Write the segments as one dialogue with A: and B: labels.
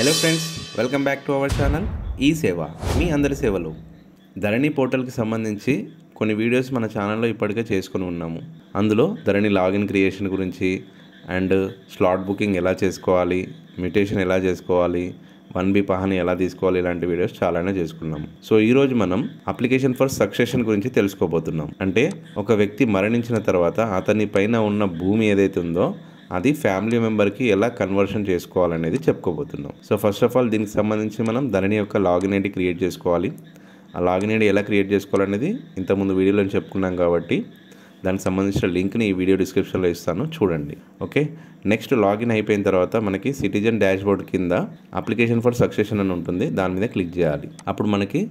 A: hello friends welcome back to our channel ఈ సేవ మీ అందరి సేవలు ధరణి పోర్టల్కి సంబంధించి కొన్ని వీడియోస్ మన ఛానల్లో ఇప్పటికే చేసుకుని ఉన్నాము అందులో ధరణి లాగిన్ క్రియేషన్ గురించి అండ్ స్లాట్ బుకింగ్ ఎలా చేసుకోవాలి మ్యూటేషన్ ఎలా చేసుకోవాలి వన్ బి పహాని ఎలా తీసుకోవాలి ఇలాంటి వీడియోస్ చాలానే చేసుకున్నాం సో ఈరోజు మనం అప్లికేషన్ ఫర్ సక్సెషన్ గురించి తెలుసుకోబోతున్నాం అంటే ఒక వ్యక్తి మరణించిన తర్వాత అతని పైన ఉన్న భూమి ఏదైతే ఉందో అది ఫ్యామిలీ మెంబర్కి ఎలా కన్వర్షన్ చేసుకోవాలనేది చెప్పుకోబోతున్నాం సో ఫస్ట్ ఆఫ్ ఆల్ దీనికి సంబంధించి మనం ధరణి యొక్క లాగిన్ ఐడి క్రియేట్ చేసుకోవాలి ఆ లాగిన్ ఐడి ఎలా క్రియేట్ చేసుకోవాలనేది ఇంతకుముందు వీడియోలో చెప్పుకున్నాం కాబట్టి దానికి సంబంధించిన లింక్ని ఈ వీడియో డిస్క్రిప్షన్లో ఇస్తాను చూడండి ఓకే నెక్స్ట్ లాగిన్ అయిపోయిన తర్వాత మనకి సిటిజన్ డాష్బోర్డ్ కింద అప్లికేషన్ ఫర్ సక్సెషన్ అని ఉంటుంది దాని మీద క్లిక్ చేయాలి అప్పుడు మనకి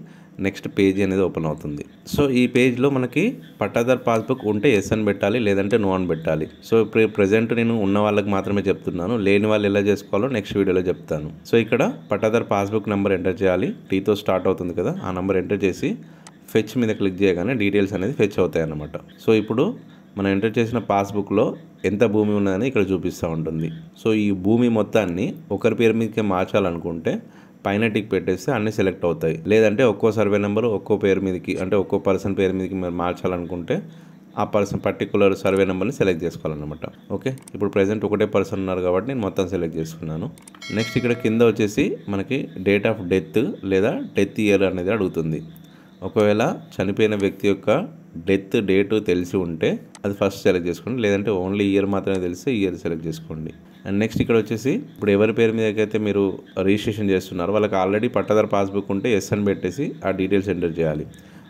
A: నెక్స్ట్ పేజీ అనేది ఓపెన్ అవుతుంది సో ఈ పేజ్లో మనకి పట్టాదార్ పాస్బుక్ ఉంటే ఎస్ అని పెట్టాలి లేదంటే నో అని పెట్టాలి సో ప్రజెంట్ నేను ఉన్న వాళ్ళకి మాత్రమే చెప్తున్నాను లేని వాళ్ళు ఎలా చేసుకోవాలో నెక్స్ట్ వీడియోలో చెప్తాను సో ఇక్కడ పట్టాదార్ పాస్బుక్ నెంబర్ ఎంటర్ చేయాలి టీతో స్టార్ట్ అవుతుంది కదా ఆ నెంబర్ ఎంటర్ చేసి ఫెచ్ మీద క్లిక్ చేయగానే డీటెయిల్స్ అనేది ఫెచ్ అవుతాయి అన్నమాట సో ఇప్పుడు మనం ఎంటర్ చేసిన పాస్బుక్లో ఎంత భూమి ఉన్నదని ఇక్కడ చూపిస్తూ ఉంటుంది సో ఈ భూమి మొత్తాన్ని ఒకరి పేరు మీదకే మార్చాలనుకుంటే పైన టిక్ పెట్టేస్తే అన్నీ సెలెక్ట్ అవుతాయి లేదంటే ఒక్కో సర్వే నెంబర్ ఒక్కో పేరు మీదకి అంటే ఒక్కో పర్సన్ పేరు మీదకి మీరు మార్చాలనుకుంటే ఆ పర్సన్ పర్టికులర్ సర్వే నెంబర్ని సెలెక్ట్ చేసుకోవాలన్నమాట ఓకే ఇప్పుడు ప్రజెంట్ ఒకటే పర్సన్ ఉన్నారు కాబట్టి నేను మొత్తం సెలెక్ట్ చేసుకున్నాను నెక్స్ట్ ఇక్కడ కింద వచ్చేసి మనకి డేట్ ఆఫ్ డెత్ లేదా డెత్ ఇయర్ అనేది అడుగుతుంది ఒకవేళ చనిపోయిన వ్యక్తి యొక్క డెత్ డేటు తెలిసి ఉంటే అది ఫస్ట్ సెలెక్ట్ చేసుకోండి లేదంటే ఓన్లీ ఇయర్ మాత్రమే తెలిస్తే ఇయర్ సెలెక్ట్ చేసుకోండి అండ్ నెక్స్ట్ ఇక్కడ వచ్చేసి ఇప్పుడు ఎవరి పేరు మీద అయితే మీరు రిజిస్ట్రేషన్ చేస్తున్నారు వాళ్ళకి ఆల్రెడీ పట్టాదారు పాస్బుక్ ఉంటే ఎస్ అని పెట్టేసి ఆ డీటెయిల్స్ ఎంటర్ చేయాలి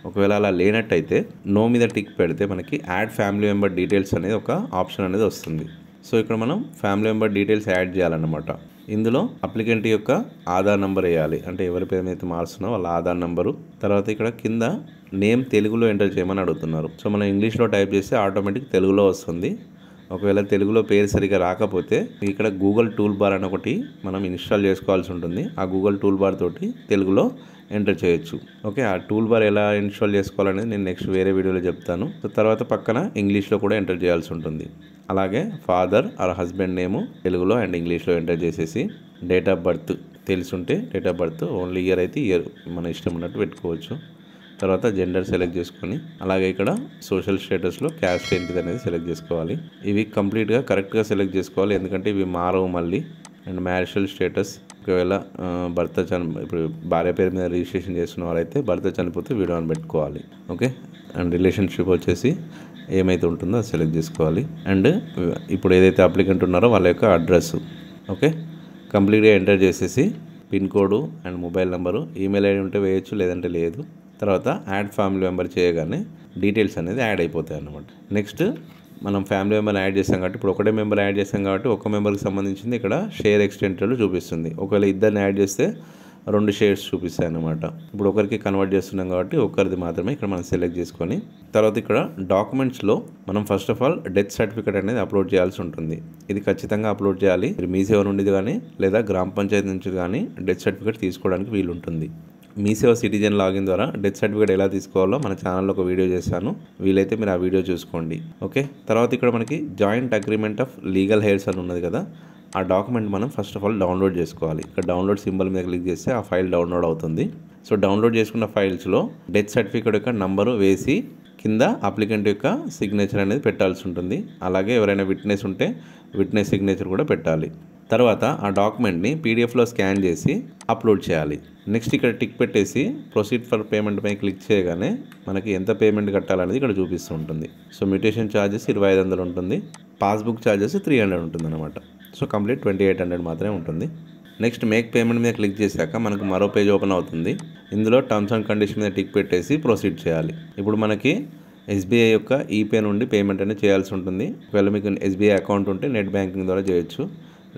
A: ఒకవేళ అలా లేనట్టయితే నో మీద టిక్ పెడితే మనకి యాడ్ ఫ్యామిలీ మెంబర్ డీటెయిల్స్ అనేది ఒక ఆప్షన్ అనేది వస్తుంది సో ఇక్కడ మనం ఫ్యామిలీ మెంబర్ డీటెయిల్స్ యాడ్ చేయాలన్నమాట ఇందులో అప్లికెంట్ యొక్క ఆధార్ నెంబర్ వేయాలి అంటే ఎవరి పేరు మీద అయితే మారుస్తున్నారో వాళ్ళ ఆధార్ నెంబరు తర్వాత ఇక్కడ కింద నేమ్ తెలుగులో ఎంటర్ చేయమని అడుగుతున్నారు సో మనం ఇంగ్లీష్లో టైప్ చేస్తే ఆటోమేటిక్ తెలుగులో వస్తుంది ఒకవేళ తెలుగులో పేరు సరిగా రాకపోతే ఇక్కడ గూగుల్ టూల్ బార్ అని ఒకటి మనం ఇన్స్టాల్ చేసుకోవాల్సి ఉంటుంది ఆ గూగుల్ టూల్ బార్ తోటి తెలుగులో ఎంటర్ చేయొచ్చు ఓకే ఆ టూల్ బార్ ఎలా ఇన్స్టాల్ చేసుకోవాలనేది నేను నెక్స్ట్ వేరే వీడియోలో చెప్తాను తర్వాత పక్కన ఇంగ్లీష్లో కూడా ఎంటర్ చేయాల్సి ఉంటుంది అలాగే ఫాదర్ ఆర్ హస్బెండ్ నేము తెలుగులో అండ్ ఇంగ్లీష్లో ఎంటర్ చేసేసి డేట్ ఆఫ్ బర్త్ తెలుసుంటే date of birth only year అయితే ఇయర్ మన ఇష్టం ఉన్నట్టు పెట్టుకోవచ్చు తర్వాత జెండర్ సెలెక్ట్ చేసుకొని అలాగే ఇక్కడ సోషల్ స్టేటస్లో క్యాస్ట్ ఏంటిది అనేది సెలెక్ట్ చేసుకోవాలి ఇవి కంప్లీట్గా కరెక్ట్గా సెలెక్ట్ చేసుకోవాలి ఎందుకంటే ఇవి మారవు మళ్ళీ అండ్ మ్యారిషల్ స్టేటస్ ఒకవేళ భర్త చని ఇప్పుడు భార్య పేరు మీద రిజిస్ట్రేషన్ చేసిన వారైతే భర్త చనిపోతే వీడియో పెట్టుకోవాలి ఓకే అండ్ రిలేషన్షిప్ వచ్చేసి ఏమైతే ఉంటుందో అది సెలెక్ట్ చేసుకోవాలి అండ్ ఇప్పుడు ఏదైతే అప్లికెంట్ ఉన్నారో వాళ్ళ యొక్క అడ్రస్ ఓకే కంప్లీట్గా ఎంటర్ చేసేసి pin code and mobile number email ID ఉంటే వేయచ్చు లేదంటే లేదు తర్వాత యాడ్ ఫ్యామిలీ మెంబర్ చేయగానే డీటెయిల్స్ అనేది యాడ్ అయిపోతాయి అన్నమాట నెక్స్ట్ మనం ఫ్యామిలీ మెంబర్ యాడ్ చేసాం కాబట్టి ఇప్పుడు ఒకటే మెంబర్ యాడ్ చేసాం కాబట్టి ఒక మెంబర్కి సంబంధించింది ఇక్కడ షేర్ ఎక్స్టెంటెడ్ చూపిస్తుంది ఒకవేళ ఇద్దరిని యాడ్ చేస్తే రెండు షేర్స్ చూపిస్తాయి అన్నమాట ఇప్పుడు ఒకరికి కన్వర్ట్ చేస్తున్నాం కాబట్టి ఒకరిది మాత్రమే ఇక్కడ మనం సెలెక్ట్ చేసుకొని తర్వాత ఇక్కడ డాక్యుమెంట్స్లో మనం first of all death certificate అనేది అప్లోడ్ చేయాల్సి ఉంటుంది ఇది ఖచ్చితంగా అప్లోడ్ చేయాలి మీరు మీ సేవ నుండి కానీ లేదా గ్రామ పంచాయతీ నుంచి కానీ డెత్ సర్టిఫికేట్ తీసుకోవడానికి వీలుంటుంది మీసేవ సిటిజన్ లాగిన్ ద్వారా డెత్ సర్టిఫికేట్ ఎలా తీసుకోవాలో మన ఛానల్లో ఒక వీడియో చేశాను వీలైతే మీరు ఆ వీడియో చూసుకోండి ఓకే తర్వాత ఇక్కడ మనకి joint agreement of legal heirs అని ఉన్నది కదా ఆ డాక్యుమెంట్ మనం ఫస్ట్ ఆఫ్ ఆల్ డౌన్లోడ్ చేసుకోవాలి ఇక్కడ డౌన్లోడ్ సింబల్ మీద క్లిక్ చేస్తే ఆ ఫైల్ డౌన్లోడ్ అవుతుంది సో డౌన్లోడ్ చేసుకున్న ఫైల్స్లో డెత్ సర్టిఫికేట్ యొక్క నంబరు వేసి కింద అప్లికెంట్ యొక్క సిగ్నేచర్ అనేది పెట్టాల్సి ఉంటుంది అలాగే ఎవరైనా విట్నెస్ ఉంటే విట్నెస్ సిగ్నేచర్ కూడా పెట్టాలి తర్వాత ఆ డాక్యుమెంట్ని పీడిఎఫ్లో స్కాన్ చేసి అప్లోడ్ చేయాలి నెక్స్ట్ ఇక్కడ టిక్ పెట్టేసి ప్రొసీడ్ ఫర్ పేమెంట్ పై క్లిక్ చేయగానే మనకి ఎంత పేమెంట్ కట్టాలనేది ఇక్కడ చూపిస్తూ ఉంటుంది సో మ్యూటేషన్ ఛార్జెస్ ఇరవై ఐదు వందలు ఉంటుంది పాస్బుక్ ఛార్జెస్ త్రీ హండ్రెడ్ ఉంటుంది అనమాట so complete twenty eight hundred మాత్రమే ఉంటుంది నెక్స్ట్ మేక్ పేమెంట్ మీద క్లిక్ చేశాక మనకు మరో పేజ్ ఓపెన్ అవుతుంది ఇందులో టర్మ్స్ అండ్ కండిషన్ మీద టిక్ పెట్టేసి ప్రొసీడ్ చేయాలి ఇప్పుడు మనకి ఎస్బీఐ యొక్క ఈపే నుండి పేమెంట్ అనేది చేయాల్సి ఉంటుంది ఒకవేళ మీకు ఎస్బీఐ అకౌంట్ ఉంటే నెట్ బ్యాంకింగ్ ద్వారా చేయొచ్చు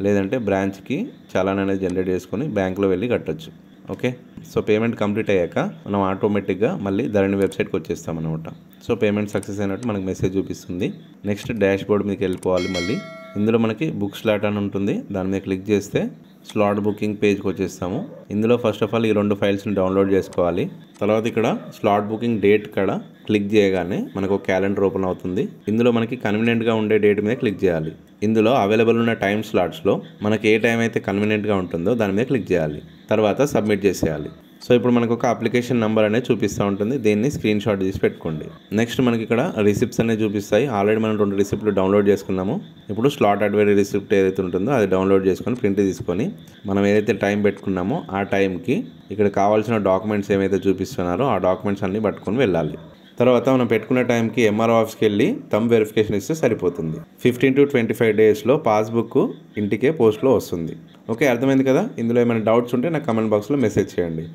A: లేదంటే బ్రాంచ్కి చలాన్ అనేది జనరేట్ చేసుకొని బ్యాంక్లో వెళ్ళి కట్టచ్చు ఓకే సో పేమెంట్ కంప్లీట్ అయ్యాక మనం ఆటోమేటిక్గా మళ్ళీ ధరణి వెబ్సైట్కి వచ్చేస్తాం అనమాట సో పేమెంట్ సక్సెస్ అయినట్టు మనకు మెసేజ్ చూపిస్తుంది నెక్స్ట్ డాష్ బోర్డ్ మీకు వెళ్ళిపోవాలి మళ్ళీ ఇందులో మనకి బుక్ స్లాట్ అని ఉంటుంది దాని మీద క్లిక్ చేస్తే స్లాట్ బుకింగ్ పేజ్కి వచ్చేస్తాము ఇందులో ఫస్ట్ ఆఫ్ ఆల్ ఈ రెండు ఫైల్స్ని డౌన్లోడ్ చేసుకోవాలి తర్వాత ఇక్కడ స్లాట్ బుకింగ్ డేట్ ఇక్కడ క్లిక్ చేయగానే మనకు క్యాలెండర్ ఓపెన్ అవుతుంది ఇందులో మనకి కన్వీనియంట్గా ఉండే డేట్ మీద క్లిక్ చేయాలి ఇందులో అవైలబుల్ ఉన్న టైం స్లాట్స్లో మనకి ఏ టైం అయితే కన్వీనియంట్గా ఉంటుందో దాని మీద క్లిక్ చేయాలి తర్వాత సబ్మిట్ చేసేయాలి సో ఇప్పుడు మనకు ఒక అప్లికేషన్ నెంబర్ అనేది చూపిస్తూ ఉంటుంది దీన్ని స్క్రీన్ షాట్ తీసి పెట్టుకోండి నెక్స్ట్ మనకి ఇక్కడ రిసిప్ట్స్ అనేవి చూపిస్తాయి ఆల్రెడీ మనం రెండు రిసిప్ట్లు డౌన్లోడ్ చేసుకున్నాము ఇప్పుడు స్లాట్ అడ్వైరీ రిసిప్ట్ ఏదైతే ఉంటుందో అది డౌన్లోడ్ చేసుకొని ప్రింట్ తీసుకొని మనం ఏదైతే టైం పెట్టుకున్నామో ఆ టైంకి ఇక్కడ కావాల్సిన డాక్యుమెంట్స్ ఏమైతే చూపిస్తున్నారో ఆ డాక్యుమెంట్స్ అన్నీ పట్టుకొని వెళ్ళాలి తర్వాత మనం పెట్టుకున్న టైంకి ఎంఆర్ఓ ఆఫీస్కి వెళ్ళి తమ్ వెరిఫికేషన్ ఇస్తే సరిపోతుంది ఫిఫ్టీన్ టు ట్వంటీ ఫైవ్ డేస్లో పాస్బుక్ ఇంటికే పోస్ట్లో వస్తుంది ఓకే అర్థమైంది కదా ఇందులో ఏమైనా డౌట్స్ ఉంటే నాకు కమెంట్ బాక్స్లో మెసేజ్ చేయండి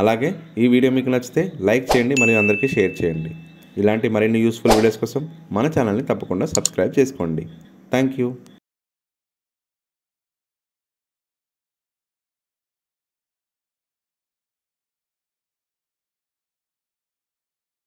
A: అలాగే ఈ వీడియో మీకు నచ్చితే లైక్ చేయండి మరియు అందరికీ షేర్ చేయండి ఇలాంటి మరిన్ని యూస్ఫుల్ వీడియోస్ కోసం మన ఛానల్ని తప్పకుండా సబ్స్క్రైబ్ చేసుకోండి థ్యాంక్ యూ